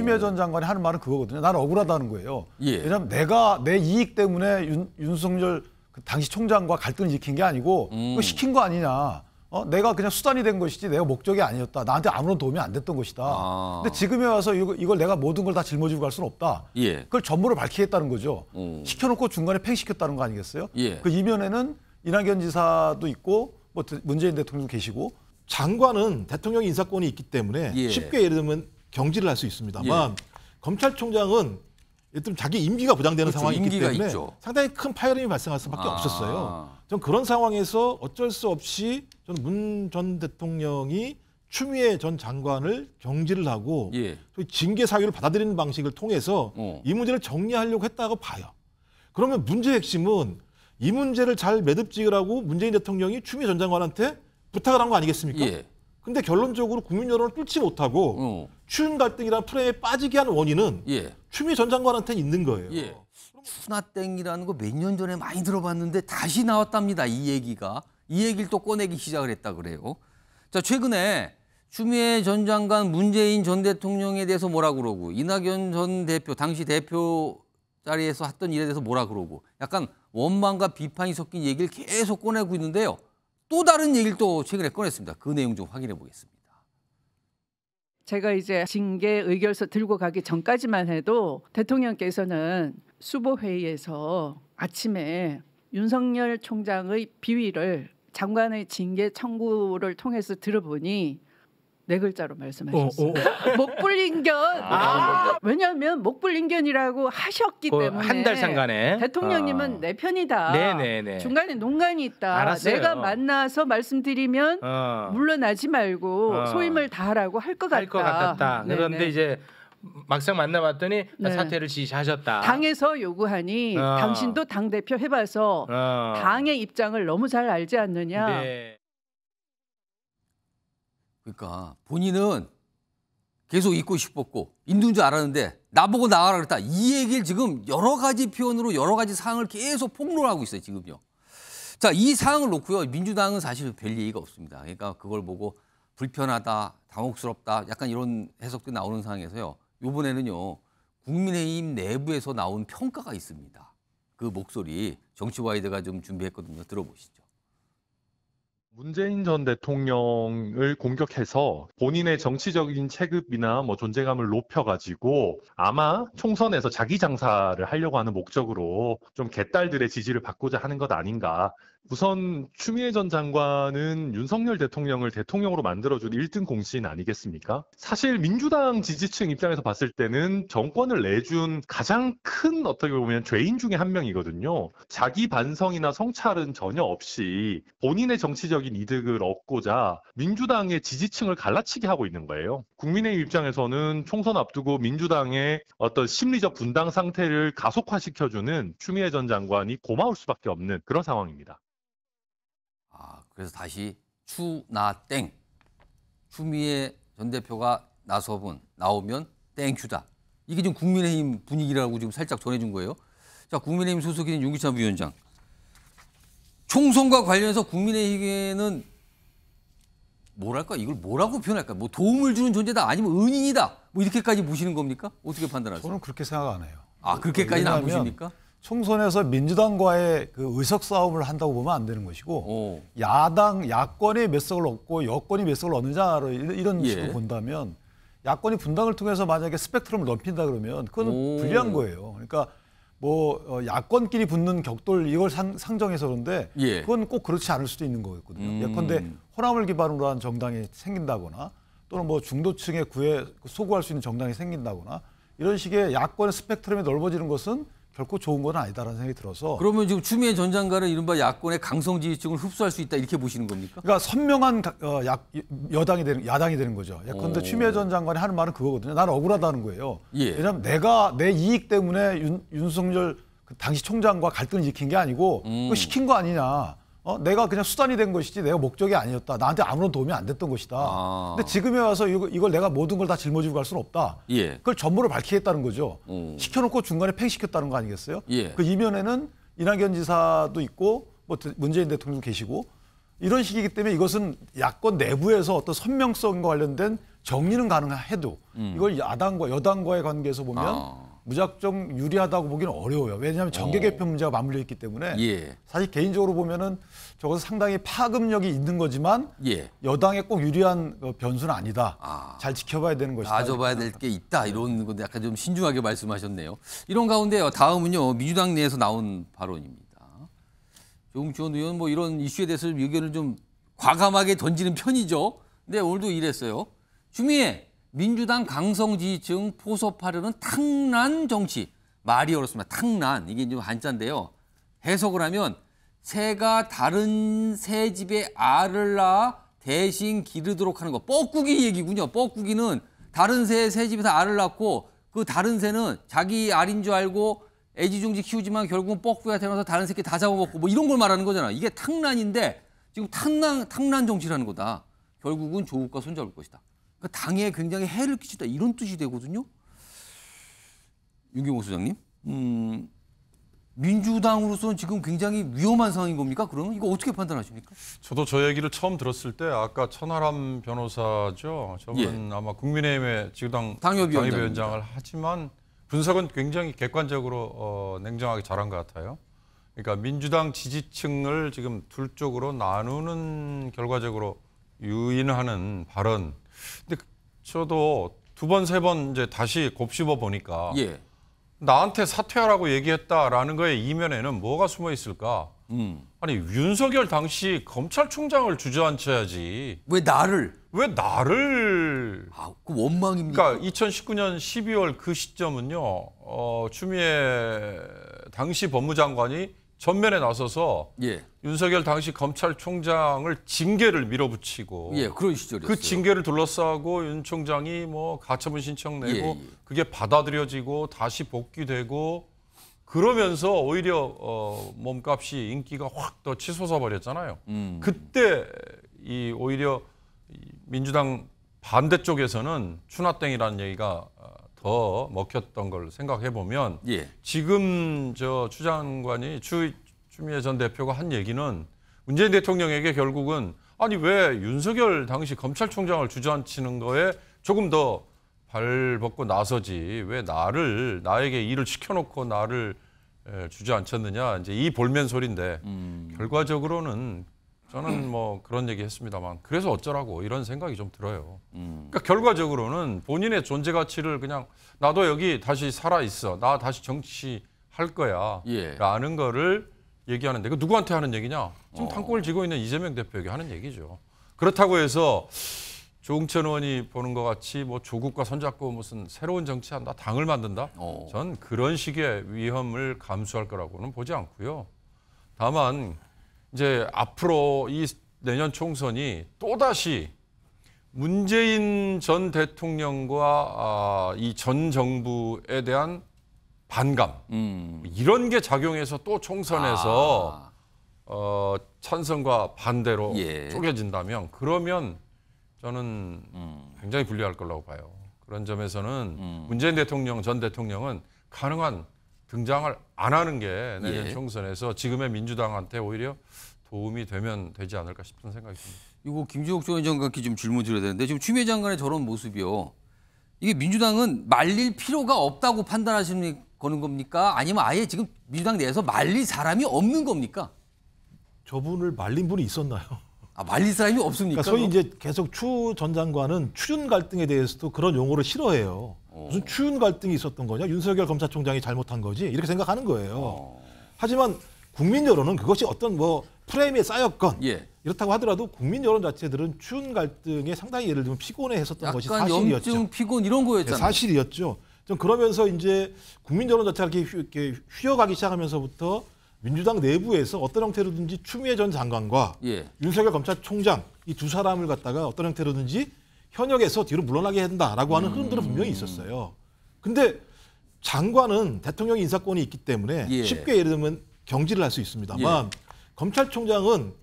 추미애 전 장관이 하는 말은 그거거든요. 나는 억울하다는 거예요. 예. 왜냐하면 내가 내 이익 때문에 윤, 윤석열 그 당시 총장과 갈등을 일으킨 게 아니고 음. 그 시킨 거 아니냐. 어, 내가 그냥 수단이 된 것이지 내가 목적이 아니었다. 나한테 아무런 도움이 안 됐던 것이다. 아. 근데 지금에 와서 이거, 이걸 내가 모든 걸 다 짊어지고 갈 수는 없다. 예. 그걸 전부를 밝히겠다는 거죠. 음. 시켜놓고 중간에 팽시켰다는 거 아니겠어요? 예. 그 이면에는 이낙연 지사도 있고 뭐 문재인 대통령도 계시고 장관은 대통령 인사권이 있기 때문에 예. 쉽게 예를 들면 경질을 할 수 있습니다만 예. 검찰총장은 일단 자기 임기가 보장되는 그렇죠. 상황이기 때문에 있죠. 상당히 큰 파열음이 발생할 수밖에 아. 없었어요. 전 그런 상황에서 어쩔 수 없이 저는 문 전 대통령이 추미애 전 장관을 경질을 하고 예. 징계 사유를 받아들이는 방식을 통해서 어. 이 문제를 정리하려고 했다고 봐요. 그러면 문제의 핵심은 이 문제를 잘 매듭지으라고 문재인 대통령이 추미애 전 장관한테 부탁을 한 거 아니겠습니까? 예. 근데 결론적으로 국민 여론을 뚫지 못하고 어. 추윤 갈등이라는 프레임에 빠지게 한 원인은 예. 추미 전장관한테 있는 거예요. 예. 추나땡이라는 거 몇 년 전에 많이 들어봤는데 다시 나왔답니다. 이 얘기가. 이 얘기를 또 꺼내기 시작을 했다 그래요. 자, 최근에 추미애 전 장관 문재인 전 대통령에 대해서 뭐라 그러고 이낙연 전 대표 당시 대표 자리에서 했던 일에 대해서 뭐라 그러고 약간 원망과 비판이 섞인 얘기를 계속 꺼내고 있는데요. 또 다른 얘기를 또 최근에 꺼냈습니다. 그 내용 좀 확인해 보겠습니다. 제가 이제 징계 의결서 들고 가기 전까지만 해도 대통령께서는 수보 회의에서 아침에 윤석열 총장의 비위를 장관의 징계 청구를 통해서 들어보니 네 글자로 말씀하셨어요. 어, 어, 어. 목불인견. 아~ 왜냐하면 목불인견이라고 하셨기 그 때문에 한달 상간에 대통령님은 어. 내 편이다. 네네네. 중간에 농간이 있다. 알았어요. 내가 만나서 말씀드리면 어. 물러나지 말고 어. 소임을 다하라고 할 것 같다. 할것 같았다. 네네. 그런데 이제 막상 만나봤더니 네. 사퇴를 지시하셨다. 당에서 요구하니 당신도 당 대표 해봐서 당의 입장을 너무 잘 알지 않느냐. 네. 그러니까 본인은 계속 있고 싶었고 있는 줄 알았는데 나보고 나가라 그랬다. 이 얘기를 지금 여러 가지 표현으로 여러 가지 사항을 계속 폭로를 하고 있어요. 지금요. 자, 이 사항을 놓고요. 민주당은 사실 별 얘기가 없습니다. 그러니까 그걸 보고 불편하다, 당혹스럽다 약간 이런 해석도 나오는 상황에서요. 요번에는요. 국민의힘 내부에서 나온 평가가 있습니다. 그 목소리 정치와이드가 좀 준비했거든요. 들어보시죠. 문재인 전 대통령을 공격해서 본인의 네. 정치적인 체급이나 뭐 존재감을 높여가지고 아마 총선에서 자기 장사를 하려고 하는 목적으로 좀 개딸들의 지지를 받고자 하는 것 아닌가. 우선 추미애 전 장관은 윤석열 대통령을 대통령으로 만들어준 1등 공신 아니겠습니까? 사실 민주당 지지층 입장에서 봤을 때는 정권을 내준 가장 큰 어떻게 보면 죄인 중에 한 명이거든요. 자기 반성이나 성찰은 전혀 없이 본인의 정치적 경제적인 이득을 얻고자 민주당의 지지층을 갈라치게 하고 있는 거예요. 국민의 입장에서는 총선 앞두고 민주당의 어떤 심리적 분당 상태를 가속화시켜주는 추미애 전 장관이 고마울 수밖에 없는 그런 상황입니다. 아, 그래서 다시 추나 땡. 추미애 전 대표가 나서분 나오면 땡큐다. 이게 지금 국민의힘 분위기라고 지금 살짝 전해준 거예요. 자, 국민의힘 소속인 윤기찬 위원장. 총선과 관련해서 국민의힘에는 뭐랄까 이걸 뭐라고 표현할까? 뭐 도움을 주는 존재다 아니면 은인이다 뭐 이렇게까지 보시는 겁니까? 어떻게 판단하세요? 저는 그렇게 생각 안 해요. 아 그렇게까지는 안 보십니까? 총선에서 민주당과의 그 의석 싸움을 한다고 보면 안 되는 것이고 오. 어. 야당 야권의몇 석을 얻고 여권이 몇 석을 얻느냐로 이런 예. 식으로 본다면 야권이 분당을 통해서 만약에 스펙트럼을 넓힌다 그러면 그건 오. 불리한 거예요. 그러니까 뭐 어, 야권끼리 붙는 격돌 이걸 상, 정해서 그런데 예. 그건 꼭 그렇지 않을 수도 있는 거거든요. 음. 예컨대 호남을 기반으로 한 정당이 생긴다거나 또는 뭐 중도층의 구애 소구할 수 있는 정당이 생긴다거나 이런 식의 야권의 스펙트럼이 넓어지는 것은 결코 좋은 건 아니다라는 생각이 들어서 그러면 지금 추미애 전 장관은 이른바 야권의 강성 지지층을 흡수할 수 있다 이렇게 보시는 겁니까? 그러니까 선명한 어, 야, 여당이 되는 야당이 되는 거죠. 예컨대 오. 어. 추미애 전 장관이 하는 말은 그거거든요. 나는 억울하다는 거예요. 예. 왜냐하면 내가 내 이익 때문에 윤, 윤석열 그 당시 총장과 갈등을 일으킨 게 아니고 음. 시킨 거 아니냐. 어, 내가 그냥 수단이 된 것이지 내가 목적이 아니었다. 나한테 아무런 도움이 안 됐던 것이다. 아. 근데 지금에 와서 이걸, 거이 내가 모든 걸 다 짊어지고 갈 수는 없다. 예. 그걸 전부를 밝히겠다는 거죠. 음. 시켜놓고 중간에 팽시켰다는 거 아니겠어요? 예. 그 이면에는 이낙연 지사도 있고 뭐 문재인 대통령도 계시고 이런 식이기 때문에 이것은 야권 내부에서 어떤 선명성과 관련된 정리는 가능해도 음. 이걸 야당과 여당과의 관계에서 보면 아. 무작정 유리하다고 보기는 어려워요. 왜냐하면 정계 어. 개편 문제가 맞물려 있기 때문에 예. 사실 개인적으로 보면은 적어은 상당히 파급력이 있는 거지만 예. 여당에 꼭 유리한 어, 변수는 아니다. 아. 잘 지켜봐야 되는 것이다. 따져봐야 될 게 있다 이런 건데 약간 좀 신중하게 말씀하셨네요. 이런 가운데요. 다음은요 민주당 내에서 나온 발언입니다. 조홍원 의원 뭐 이런 이슈에 대해서 의견을 좀 과감하게 던지는 편이죠. 근데 오늘도 이랬어요. 주미애 민주당 강성 지지층 포섭하려는 탕란 정치. 말이 어렵습니다. 탕란 이게 좀 한자인데요. 해석을 하면 새가 다른 새 집에 알을 낳아 대신 기르도록 하는 거. 뻐꾸기 얘기군요. 뻐꾸기는 다른 새, 의새 집에서 알을 낳고 그 다른 새는 자기 알인 줄 알고 애지중지 키우지만 결국은 뻐꾸기가 되면서 다른 새끼 다 잡아먹고 뭐 이런 걸 말하는 거잖아. 이게 탕란인데 지금 탕란탕란 정치라는 거다. 결국은 조국과 손잡을 것이다. 그러니까 당에 굉장히 해를 끼친다 이런 뜻이 되거든요. 윤경호 소장님, 음, 민주당으로서는 지금 굉장히 위험한 상황인 겁니까? 그러면 이거 어떻게 판단하십니까? 저도 저 얘기를 처음 들었을 때 아까 천하람 변호사죠. 저분 예. 아마 국민의힘의 지구당 당협위원장을 하지만 분석은 굉장히 객관적으로 어, 냉정하게 잘한 것 같아요. 그러니까 민주당 지지층을 지금 둘 쪽으로 나누는 결과적으로 유인하는 발언 근데 저도 두 번, 세 번 이제 다시 곱씹어 보니까 예. 나한테 사퇴하라고 얘기했다라는 거에 이면에는 뭐가 숨어 있을까? 음. 아니 윤석열 당시 검찰총장을 주저앉혀야지. 왜 나를? 왜 나를? 아, 그 원망입니까? 그러니까 2019년 12월 그 시점은요. 어, 추미애 당시 법무장관이 전면에 나서서 예. 윤석열 당시 검찰총장을 징계를 밀어붙이고 예, 그런 시절이었어요. 그 징계를 둘러싸고 윤 총장이 뭐 가처분 신청 내고 예, 예. 그게 받아들여지고 다시 복귀되고 그러면서 오히려 어, 몸값이 인기가 확 더 치솟아 버렸잖아요. 음. 그때 이 오히려 민주당 반대쪽에서는 추나땡이라는 얘기가 더 먹혔던 걸 생각해 보면 예. 지금 저추 장관이 추 추미애 전 대표가 한 얘기는 문재인 대통령에게 결국은 아니 왜 윤석열 당시 검찰총장을 주저앉히는 거에 조금 더 발벗고 나서지 왜 나를 나에게 일을 시켜놓고 나를 주저앉혔느냐 이제 이 볼멘 소리인데 음. 결과적으로는 저는 뭐 그런 얘기 했습니다만 그래서 어쩌라고 이런 생각이 좀 들어요. 음. 그러니까 결과적으로는 본인의 존재 가치를 그냥 나도 여기 다시 살아 있어. 나 다시 정치할 거야. 예. 라는 거를 얘기하는데 그 누구한테 하는 얘기냐? 지금 어. 탄권을 쥐고 있는 이재명 대표에게 하는 얘기죠. 그렇다고 해서 조홍천 의원이 보는 것 같이 뭐 조국과 손잡고 무슨 새로운 정치한다, 당을 만든다. 어. 전 그런 식의 위험을 감수할 거라고는 보지 않고요. 다만 이제 앞으로 이 내년 총선이 또다시 문재인 전 대통령과 아, 이 전 정부에 대한 반감 음. 이런 게 작용해서 또 총선에서 아. 어, 찬성과 반대로 예. 쪼개진다면 그러면 저는 음. 굉장히 불리할 거라고 봐요. 그런 점에서는 음. 문재인 대통령 전 대통령은 가능한 등장을 안 하는 게 내년 예. 총선에서 지금의 민주당한테 오히려 도움이 되면 되지 않을까 싶은 생각이 듭니다. 이거 김주옥 전 장관께 좀 질문 드려야 되는데 지금 추미애 장관의 저런 모습이요. 이게 민주당은 말릴 필요가 없다고 판단하시는 거는 겁니까? 아니면 아예 지금 민주당 내에서 말릴 사람이 없는 겁니까? 저분을 말린 분이 있었나요? 아, 말릴 사람이 그러니까 없습니까? 그러니까 소위 이제 계속 추 전 장관은 추준 갈등에 대해서도 그런 용어를 싫어해요. 어. 무슨 추운 갈등이 있었던 거냐? 윤석열 검사총장이 잘못한 거지? 이렇게 생각하는 거예요. 어. 하지만 국민 여론은 그것이 어떤 뭐 프레임에 쌓였건 예. 이렇다고 하더라도 국민 여론 자체들은 추운 갈등에 상당히 예를 들면 피곤해 했었던 것이 사실이었죠. 염증, 피곤 이런 거였잖아요. 네, 사실이었죠. 좀 그러면서 이제 국민 여론 자체가 이렇게 휘어가기 시작하면서부터 민주당 내부에서 어떤 형태로든지 추미애 전 장관과 예. 윤석열 검찰총장 이 두 사람을 갖다가 어떤 형태로든지 현역에서 뒤로 물러나게 한다라고 하는 음. 흐름들은 분명히 있었어요. 근데 장관은 대통령 인사권이 있기 때문에 예. 쉽게 예를 들면 경질을 할 수 있습니다만 예. 검찰총장은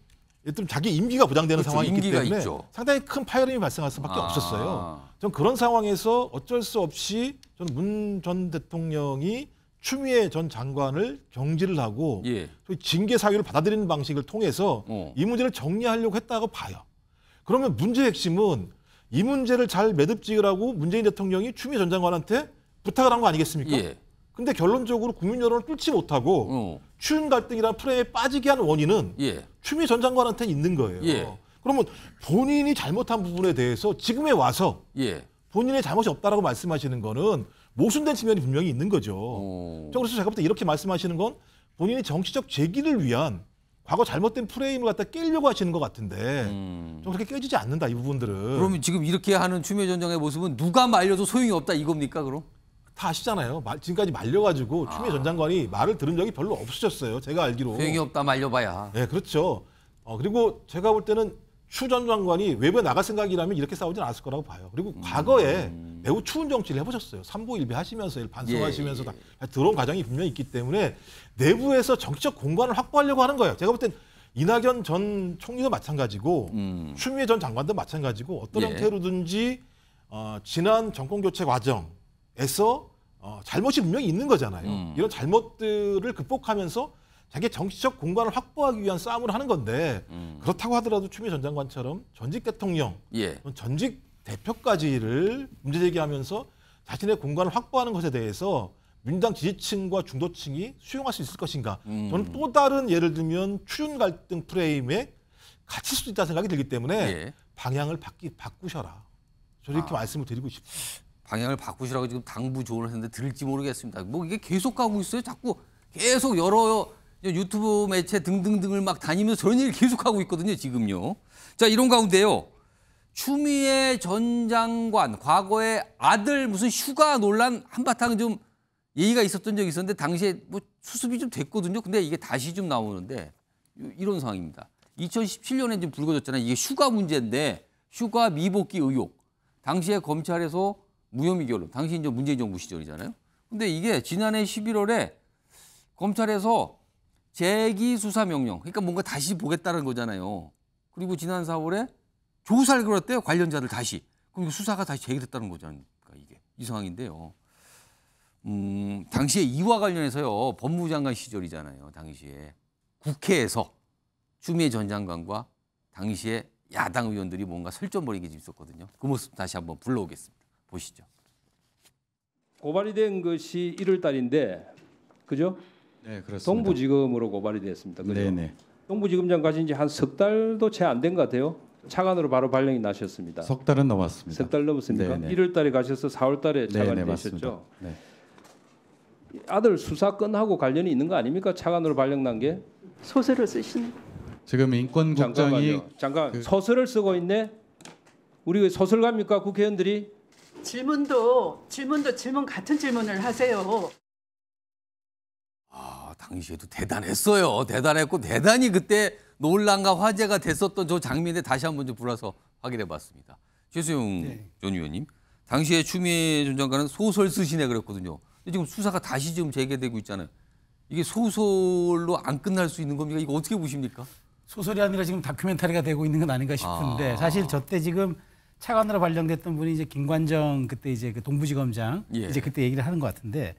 예들 자기 임기가 보장되는 그렇죠. 상황이 있기 때문에 있죠. 상당히 큰 파열음이 발생할 수밖에 아. 없었어요. 전 그런 상황에서 어쩔 수 없이 저는 문 전 대통령이 추미애 전 장관을 경질을 하고 예. 징계 사유를 받아들이는 방식을 통해서 어. 이 문제를 정리하려고 했다고 봐요. 그러면 문제의 핵심은 이 문제를 잘 매듭지으라고 문재인 대통령이 추미애 전 장관한테 부탁을 한 거 아니겠습니까? 예. 근데 결론적으로 국민 여론을 뚫지 못하고 어. 추운 갈등이라는 프레임에 빠지게 한 원인은 예. 추미애 전 장관한테 있는 거예요. 예. 그러면 본인이 잘못한 부분에 대해서 지금에 와서 예. 본인의 잘못이 없다라고 말씀하시는 거는 모순된 측면이 분명히 있는 거죠. 오. 어. 그래서 제가 볼 때 이렇게 말씀하시는 건 본인이 정치적 제기를 위한 과거 잘못된 프레임을 갖다 깨려고 하시는 것 같은데 음. 좀 그렇게 깨지지 않는다 이 부분들은. 그러면 지금 이렇게 하는 추미애 전장의 모습은 누가 말려도 소용이 없다 이겁니까 그럼? 다 아시잖아요. 지금까지 말려가지고 아. 추미애 전 장관이 말을 들은 적이 별로 없으셨어요. 제가 알기로. 소용이 없다 말려봐야. 네, 그렇죠. 어, 그리고 제가 볼 때는 추전 장관이 외부에 나갈 생각이라면 이렇게 싸우진 않았을 거라고 봐요. 그리고 음. 과거에 매우 추운 정치를 해보셨어요. 삼보일비 하시면서 반성하시면서 예, 예, 예. 들어온 과정이 분명히 있기 때문에 내부에서 정치적 공간을 확보하려고 하는 거예요. 제가 볼 땐 이낙연 전 총리도 마찬가지고 음. 추미애 전 장관도 마찬가지고 어떤 예. 형태로든지 어, 지난 정권 교체 과정에서 어, 잘못이 분명히 있는 거잖아요. 음. 이런 잘못들을 극복하면서 자기 정치적 공간을 확보하기 위한 싸움을 하는 건데 음. 그렇다고 하더라도 추미애 전 장관처럼 전직 대통령, 예. 전직 대표까지를 문제 제기하면서 자신의 공간을 확보하는 것에 대해서 민당 지지층과 중도층이 수용할 수 있을 것인가? 음. 저는 또 다른 예를 들면 추윤 갈등 프레임에 갇힐 수도 있다 생각이 들기 때문에 예. 방향을 바뀌, 바꾸셔라. 저는 이렇게 아. 말씀을 드리고 싶습니다. 방향을 바꾸시라고 지금 당부 조언을 했는데 들을지 모르겠습니다. 뭐 이게 계속 가고 있어요. 자꾸 계속 여러 예, 유튜브 매체 등등등을 막 다니면서 저런 일을 계속하고 있거든요, 지금요. 자, 이런 가운데요. 추미애 전 장관, 과거에 아들 무슨 휴가 논란 한바탕 좀 얘기가 있었던 적이 있었는데 당시에 뭐 수습이 좀 됐거든요. 근데 이게 다시 좀 나오는데 이런 상황입니다. 2017년에 좀 불거졌잖아요. 이게 휴가 문제인데 휴가 미복귀 의혹. 당시에 검찰에서 무혐의 결론. 당시 이제 문재인 정부 시절이잖아요. 근데 이게 지난해 11월에 검찰에서 재기 수사 명령. 그러니까 뭔가 다시 보겠다는 거잖아요. 그리고 지난 4월에 조사를 걸었대요. 관련자들 다시. 그럼 수사가 다시 재개됐다는 거잖아요. 이게 이 상황인데요. 음, 당시에 이와 관련해서요. 법무장관 시절이잖아요. 당시에 국회에서 추미애 전 장관과 당시에 야당 의원들이 뭔가 설전 벌이게 있었거든요. 그 모습 다시 한번 불러오겠습니다. 보시죠. 고발이 된 것이 1월 달인데 그죠? 네, 동부지검으로 고발이 됐습니다. 그죠? 네네. 네. 동부지검장 가신 지 한 석 달도 채 안된 것 같아요. 차관으로 바로 발령이 나셨습니다. 석 달은 넘었습니다. 석 달 넘었습니까? 네네. 1월 달에 가셔서 4월 달에 네, 차관이 네네, 되셨죠. 네. 아들 수사건하고 관련이 있는 거 아닙니까? 차관으로 발령 난 게? 소설을 쓰시 지금 인권국장이 잠깐 그... 소설을 쓰고 있네. 우리 소설가입니까 국회의원들이? 질문도 질문도 질문 같은 질문을 하세요. 당시에도 대단했어요. 대단했고 대단히 그때 논란과 화제가 됐었던 저 장면에 다시 한번 좀 불러서 확인해 봤습니다. 최수용 네. 전 의원님, 당시에 추미애 전 장관은 소설 쓰시네 그랬거든요. 지금 수사가 다시 지금 재개되고 있잖아요. 이게 소설로 안 끝날 수 있는 겁니까? 이거 어떻게 보십니까? 소설이 아니라 지금 다큐멘터리가 되고 있는 건 아닌가 싶은데 아. 사실 저 때 지금 차관으로 발령됐던 분이 이제 김관정 그때 이제 그 동부지검장 예. 이제 그때 얘기를 하는 것 같은데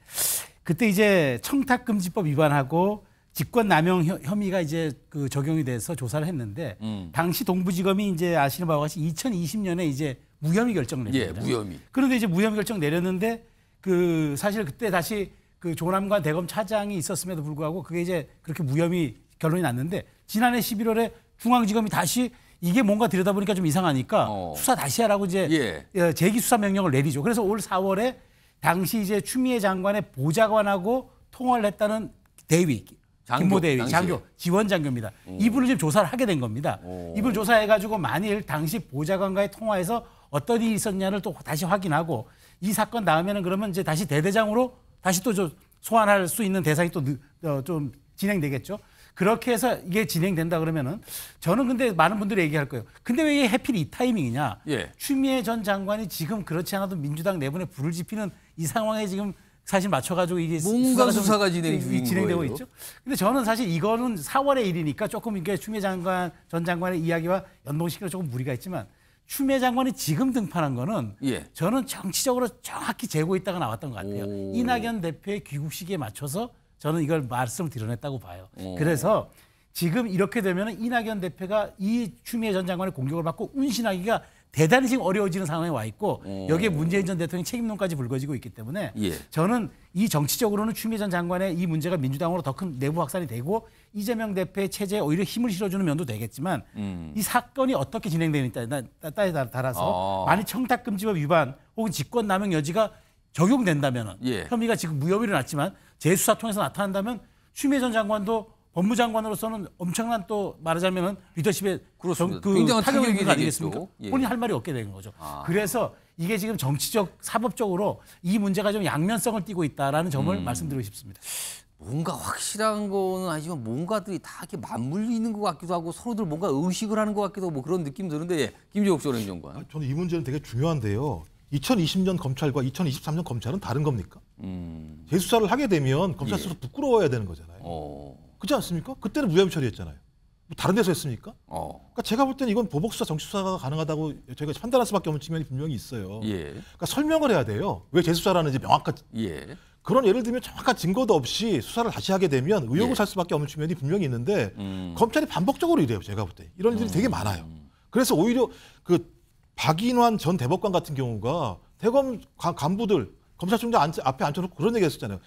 그때 이제 청탁금지법 위반하고 직권남용 혐의가 이제 그 적용이 돼서 조사를 했는데 음. 당시 동부지검이 이제 아시는 바와 같이 2020년에 이제 무혐의 결정을 예, 냈습니 무혐의. 그런데 이제 무혐의 결정 내렸는데 그 사실 그때 다시 그 조남관 대검 차장이 있었음에도 불구하고 그게 이제 그렇게 무혐의 결론이 났는데 지난해 11월에 중앙지검이 다시 이게 뭔가 들여다보니까 좀 이상하니까 어. 수사 다시 하라고 이제 예. 재기 예, 수사 명령을 내리죠. 그래서 올 4월에 당시 이제 추미애 장관의 보좌관하고 통화를 했다는 대위 장교, 김모 대위 당시. 장교 지원 장교입니다. 오. 이분을 지금 조사를 하게 된 겁니다. 오. 이분을 조사해 가지고 만일 당시 보좌관과의 통화에서 어떤 일이 있었냐를 또 다시 확인하고 이 사건 다음에는 그러면 이제 다시 대대장으로 다시 또 소환할 수 있는 대상이 또좀 어, 진행되겠죠. 그렇게 해서 이게 진행된다 그러면은 저는 근데 많은 분들이 얘기할 거예요. 근데 왜 해필 이 타이밍이냐? 예. 추미애 전 장관이 지금 그렇지 않아도 민주당 내분에 불을 지피는 이 상황에 지금 사실 맞춰가지고 이게 뭔가 수사가, 수사가 진행 네, 중인 진행되고 거예요? 있죠. 근데 저는 사실 이거는 4월의 일이니까 조금 이게 추미애 장관 전 장관의 이야기와 연동시키는 조금 무리가 있지만 추미애 장관이 지금 등판한 거는 예. 저는 정치적으로 정확히 재고 있다가 나왔던 것 같아요. 오. 이낙연 대표의 귀국 시기에 맞춰서 저는 이걸 말씀을 드러냈다고 봐요. 오. 그래서 지금 이렇게 되면 이낙연 대표가 이 추미애 전 장관의 공격을 받고 운신하기가 대단히 지금 어려워지는 상황에 와 있고 오. 어. 여기에 문재인 전 대통령 책임론까지 불거지고 있기 때문에 예. 저는 이 정치적으로는 추미애 전 장관의 이 문제가 민주당으로 더 큰 내부 확산이 되고 이재명 대표의 체제에 오히려 힘을 실어주는 면도 되겠지만 음. 이 사건이 어떻게 진행되느냐에 따라, 따라서 아. 만일 청탁금지법 위반 혹은 직권남용 여지가 적용된다면 은 예. 혐의가 지금 무혐의로 났지만 재수사 통해서 나타난다면 추미애 전 장관도 법무장관으로서는 엄청난 또 말하자면은 리더십의 정, 그 타격을 입은 거 아니겠습니까? 예. 본인 할 말이 없게 되는 거죠. 아. 그래서 이게 지금 정치적 사법적으로 이 문제가 좀 양면성을 띠고 있다라는 점을 음. 말씀드리고 싶습니다. 뭔가 확실한 거는 아니지만 뭔가들이 다 이렇게 맞물리 있는 것 같기도 하고 서로들 뭔가 의식을 하는 것 같기도 하고 뭐 그런 느낌 드는데 예. 김재욱 조행정관 저는 이 문제는 되게 중요한데요. 2020년 검찰과 2023년 검찰은 다른 겁니까? 음. 재수사를 하게 되면 검찰 예. 스스로 예. 부끄러워야 되는 거잖아요. 어. 그렇지 않습니까? 그때는 무혐의 처리했잖아요. 뭐 다른 데서 했습니까? 어. 그러니까 제가 볼 때는 이건 보복수사, 정치수사가 가능하다고 저희가 판단할 수밖에 없는 측면이 분명히 있어요. 예. 그러니까 설명을 해야 돼요. 왜 재수사라는지 명확한 예. 그런 예를 들면 정확한 증거도 없이 수사를 다시 하게 되면 의혹을 예. 살 수밖에 없는 측면이 분명히 있는데 음. 검찰이 반복적으로 이래요. 제가 볼 때 이런 일이 음. 되게 많아요. 그래서 오히려 그 박인환 전 대법관 같은 경우가 대검 간부들 검찰총장 앞에 앉혀놓고 그런 얘기 했었잖아요.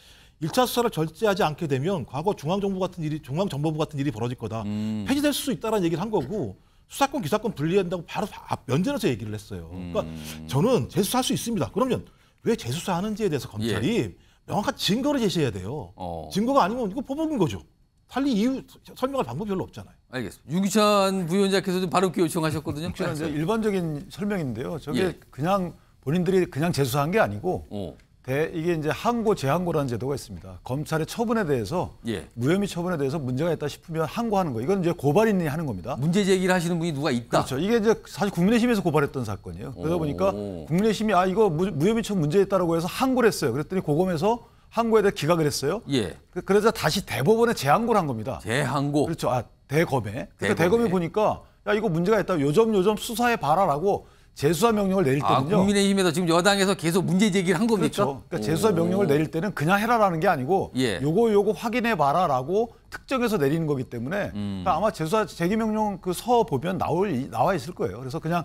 일차 수사를 절제하지 않게 되면 과거 중앙정부 같은 일이 중앙정보부 같은 일이 벌어질 거다. 음. 폐지될 수 있다라는 얘기를 한 거고 수사권 기사권 분리한다고 바로 면전에서 얘기를 했어요. 음. 그러니까 저는 재수사할 수 있습니다. 그러면 왜 재수사하는지에 대해서 검찰이 예. 명확한 증거를 제시해야 돼요. 어. 증거가 아니면 이거 뽑은 거죠. 달리 이유 설명할 방법이 별로 없잖아요. 알겠습니다. 유기찬 부위원장께서도 바로 요청하셨거든요. 혹시 그 일반적인 설명인데요. 저게 예. 그냥 본인들이 그냥 재수사한 게 아니고 어. 대, 이게 이제 항고 재항고라는 제도가 있습니다. 검찰의 처분에 대해서 예. 무혐의 처분에 대해서 문제가 있다 싶으면 항고하는 거. 이건 이제 고발인이 하는 겁니다. 문제 제기를 하시는 분이 누가 있다. 그렇죠. 이게 이제 사실 국민의힘에서 고발했던 사건이에요. 그러다 보니까 국민의힘이 아 이거 무, 무혐의 처분 문제 있다라고 해서 항고를 했어요. 그랬더니 고검에서 항고에 대해 기각을 했어요. 예. 그래서 다시 대법원에 재항고를 한 겁니다. 재항고. 그렇죠. 아 대검에. 대검에. 그러니까 대검이 보니까 야 이거 문제가 있다. 요점 요점 수사해 봐라라고 재수사 명령을 내릴 아, 때는요. 아, 국민의힘에서 지금 여당에서 계속 문제 제기를 한 겁니까? 그렇죠. 그러니까 재수사 명령을 내릴 때는 그냥 해라라는 게 아니고 예. 요거 요거 확인해 봐라라고 특정해서 내리는 거기 때문에 음. 그러니까 아마 재수사 제기 명령 그 서 보면 나올 나와 있을 거예요. 그래서 그냥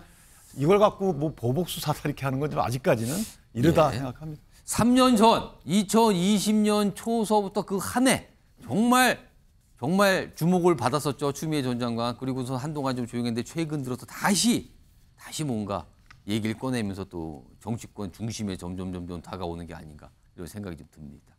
이걸 갖고 뭐 보복 수사다 이렇게 하는 건좀 아직까지는 이르다 예. 생각합니다. 3년 전 2020년 초서부터 그 한 해 정말 정말 주목을 받았었죠 추미애 전 장관 그리고서 한동안 좀 조용했는데 최근 들어서 다시 다시 뭔가 얘기를 꺼내면서 또 정치권 중심에 점점 점점 다가오는 게 아닌가 이런 생각이 좀 듭니다.